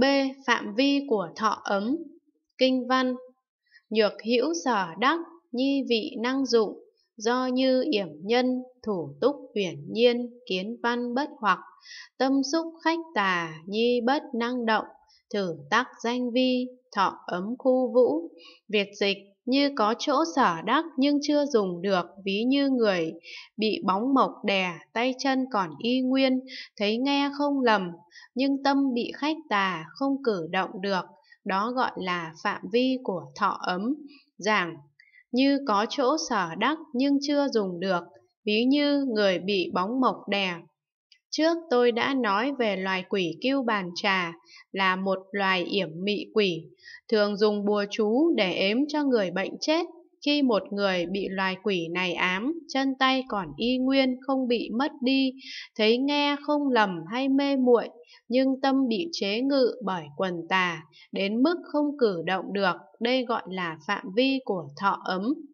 B. Phạm vi của thọ ấm Kinh văn Nhược hữu sở đắc, nhi vị năng dụng, do như yểm nhân, thủ túc uyển nhiên, kiến văn bất hoặc, tâm xúc khách tà, nhi bất năng động, thử tác danh vi, thọ ấm khu vũ, việt dịch như có chỗ sở đắc nhưng chưa dùng được, ví như người bị bóng mộc đè, tay chân còn y nguyên, thấy nghe không lầm, nhưng tâm bị khách tà, không cử động được, đó gọi là phạm vi của thọ ấm, giảng như có chỗ sở đắc nhưng chưa dùng được, ví như người bị bóng mộc đè, Trước tôi đã nói về loài quỷ kiêu bàn trà là một loài yểm mị quỷ, thường dùng bùa chú để ếm cho người bệnh chết. Khi một người bị loài quỷ này ám, chân tay còn y nguyên không bị mất đi, thấy nghe không lầm hay mê muội, nhưng tâm bị chế ngự bởi quần tà, đến mức không cử động được, đây gọi là phạm vi của thọ ấm.